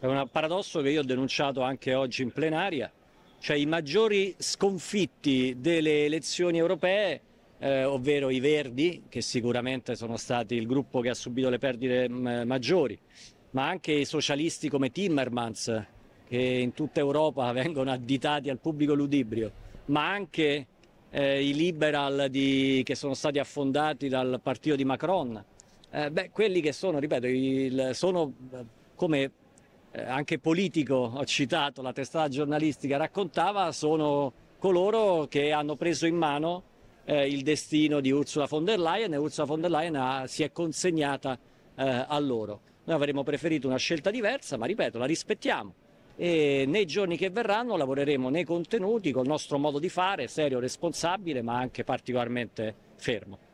È un paradosso che io ho denunciato anche oggi in plenaria, cioè i maggiori sconfitti delle elezioni europee, eh, ovvero i Verdi, che sicuramente sono stati il gruppo che ha subito le perdite mm, maggiori, ma anche i socialisti come Timmermans, che in tutta Europa vengono additati al pubblico ludibrio, ma anche eh, i liberal di, che sono stati affondati dal partito di Macron. Eh, beh, quelli che sono, ripeto, il, sono eh, come eh, anche politico, ho citato la testata giornalistica, raccontava, sono coloro che hanno preso in mano eh, il destino di Ursula von der Leyen e Ursula von der Leyen ha, si è consegnata eh, a loro. Noi avremmo preferito una scelta diversa, ma ripeto, la rispettiamo e nei giorni che verranno lavoreremo nei contenuti col nostro modo di fare, serio, responsabile, ma anche particolarmente fermo.